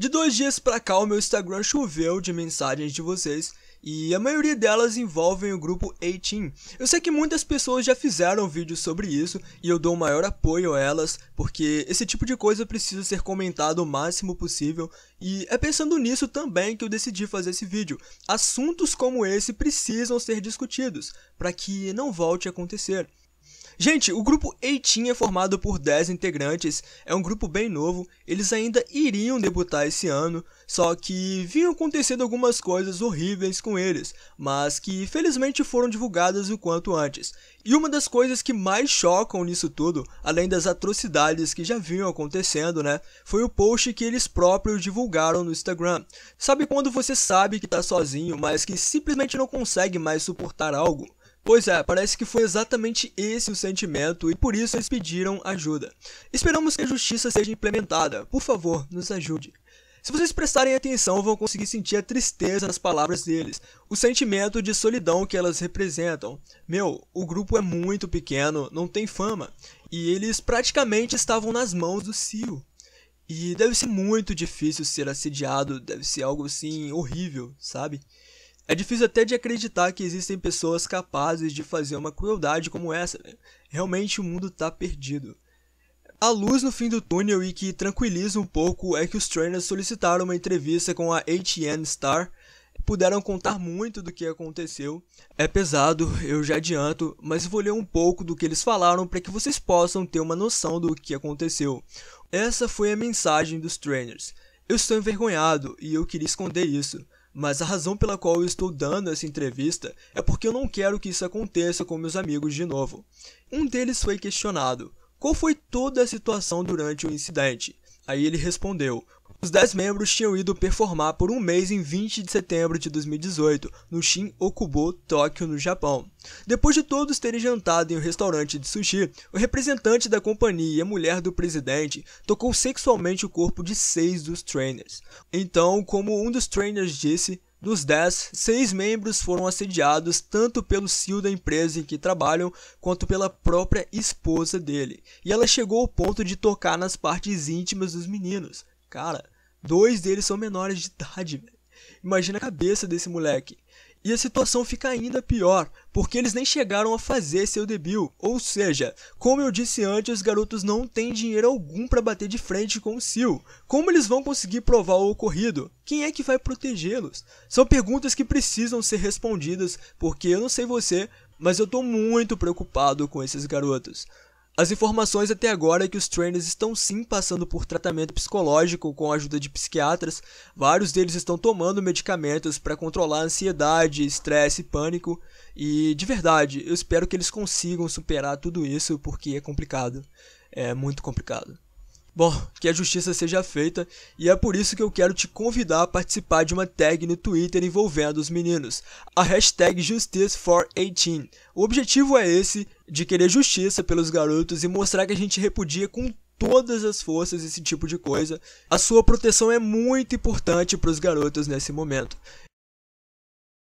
De dois dias pra cá, o meu Instagram choveu de mensagens de vocês e a maioria delas envolvem o grupo 18. Eu sei que muitas pessoas já fizeram vídeos sobre isso e eu dou o maior apoio a elas, porque esse tipo de coisa precisa ser comentado o máximo possível e é pensando nisso também que eu decidi fazer esse vídeo. Assuntos como esse precisam ser discutidos para que não volte a acontecer. Gente, o grupo Eighteen é formado por 10 integrantes, é um grupo bem novo, eles ainda iriam debutar esse ano, só que vinham acontecendo algumas coisas horríveis com eles, mas que felizmente foram divulgadas o quanto antes. E uma das coisas que mais chocam nisso tudo, além das atrocidades que já vinham acontecendo, né, foi o post que eles próprios divulgaram no Instagram. Sabe quando você sabe que tá sozinho, mas que simplesmente não consegue mais suportar algo? Pois é, parece que foi exatamente esse o sentimento e por isso eles pediram ajuda. Esperamos que a justiça seja implementada. Por favor, nos ajude. Se vocês prestarem atenção, vão conseguir sentir a tristeza nas palavras deles, o sentimento de solidão que elas representam. Meu, o grupo é muito pequeno, não tem fama, e eles praticamente estavam nas mãos do Cio. E deve ser muito difícil ser assediado, deve ser algo assim horrível, sabe? É difícil até de acreditar que existem pessoas capazes de fazer uma crueldade como essa. Né? Realmente o mundo está perdido. A luz no fim do túnel e que tranquiliza um pouco é que os trainers solicitaram uma entrevista com a ATN Star. Puderam contar muito do que aconteceu. É pesado, eu já adianto, mas vou ler um pouco do que eles falaram para que vocês possam ter uma noção do que aconteceu. Essa foi a mensagem dos trainers. Eu estou envergonhado e eu queria esconder isso, mas a razão pela qual eu estou dando essa entrevista é porque eu não quero que isso aconteça com meus amigos de novo. Um deles foi questionado: qual foi toda a situação durante o incidente? Aí ele respondeu: os 10 membros tinham ido performar por um mês em 20 de setembro de 2018, no Shin Okubo, Tóquio, no Japão. Depois de todos terem jantado em um restaurante de sushi, o representante da companhia e a mulher do presidente tocou sexualmente o corpo de seis dos trainers. Então, como um dos trainers disse, dos 10, seis membros foram assediados tanto pelo CEO da empresa em que trabalham quanto pela própria esposa dele, e ela chegou ao ponto de tocar nas partes íntimas dos meninos, Cara, dois deles são menores de idade, velho. Imagina a cabeça desse moleque. E a situação fica ainda pior, porque eles nem chegaram a fazer seu debil, Ou seja, como eu disse antes, os garotos não têm dinheiro algum para bater de frente com o Sil. Como eles vão conseguir provar o ocorrido? Quem é que vai protegê-los? São perguntas que precisam ser respondidas, porque eu não sei você, mas eu tô muito preocupado com esses garotos. As informações até agora é que os trainers estão sim passando por tratamento psicológico com a ajuda de psiquiatras. Vários deles estão tomando medicamentos para controlar a ansiedade, estresse, pânico. E de verdade, eu espero que eles consigam superar tudo isso porque é complicado. É muito complicado. Bom, que a justiça seja feita, e é por isso que eu quero te convidar a participar de uma tag no Twitter envolvendo os meninos, a hashtag JusticeFor18. O objetivo é esse, de querer justiça pelos garotos e mostrar que a gente repudia com todas as forças esse tipo de coisa. A sua proteção é muito importante para os garotos nesse momento.